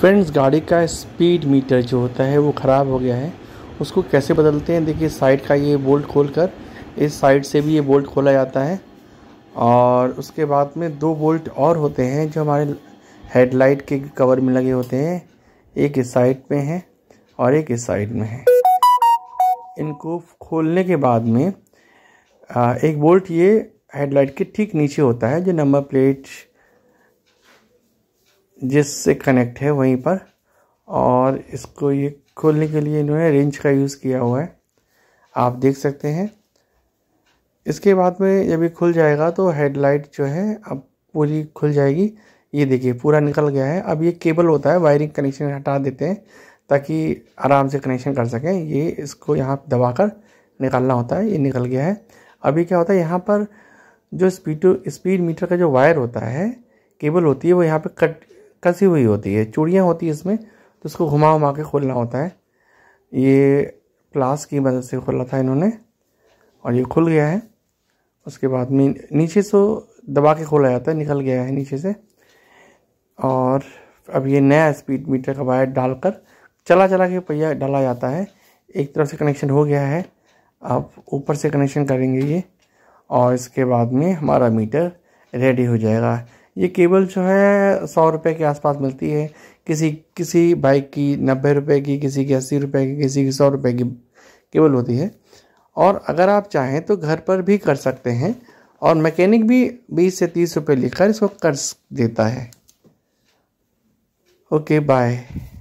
friends गाड़ी का speed metre जो होता है वो ख़राब हो गया है उसको कैसे बदलते हैं देखिए साइड का ये बोल्ट खोल कर इस साइड से भी ये बोल्ट खोला जाता है और उसके बाद में दो बोल्ट और होते हैं जो हमारे हेडलाइट के कवर में लगे होते हैं एक इस साइड पे हैं और एक इस साइड में है इनको खोलने के बाद में एक बोल्ट ये हेडलाइट के ठीक नीचे होता है जो नंबर प्लेट जिससे कनेक्ट है वहीं पर और इसको ये खोलने के लिए इन्होंने रेंज का यूज़ किया हुआ है आप देख सकते हैं इसके बाद में जब ये खुल जाएगा तो हेडलाइट जो है अब पूरी खुल जाएगी ये देखिए पूरा निकल गया है अब ये केबल होता है वायरिंग कनेक्शन हटा देते हैं ताकि आराम से कनेक्शन कर सकें ये इसको यहाँ दबा कर निकालना होता है ये निकल गया है अभी क्या होता है यहाँ पर जो स्पीड स्पीड मीटर का जो वायर होता है केबल होती है वो यहाँ पे कट कसी हुई होती है चूड़ियाँ होती है इसमें तो इसको घुमा घुमा के खोलना होता है ये प्लास की मदद से खोला था इन्होंने और ये खुल गया है उसके बाद में नीचे से दबा के खोला जाता है निकल गया है नीचे से और अब ये नया स्पीड मीटर का वायर डालकर चला चला के पहिया डाला जाता है एक तरफ से कनेक्शन हो गया है अब ऊपर से कनेक्शन करेंगे ये और इसके बाद में हमारा मीटर रेडी हो जाएगा ये केबल जो है सौ रुपये के आसपास मिलती है किसी किसी बाइक की नब्बे रुपये की किसी की अस्सी रुपये की किसी की सौ रुपये की केबल होती है और अगर आप चाहें तो घर पर भी कर सकते हैं और मैकेनिक भी बीस से तीस रुपये लेकर इसको कर देता है ओके बाय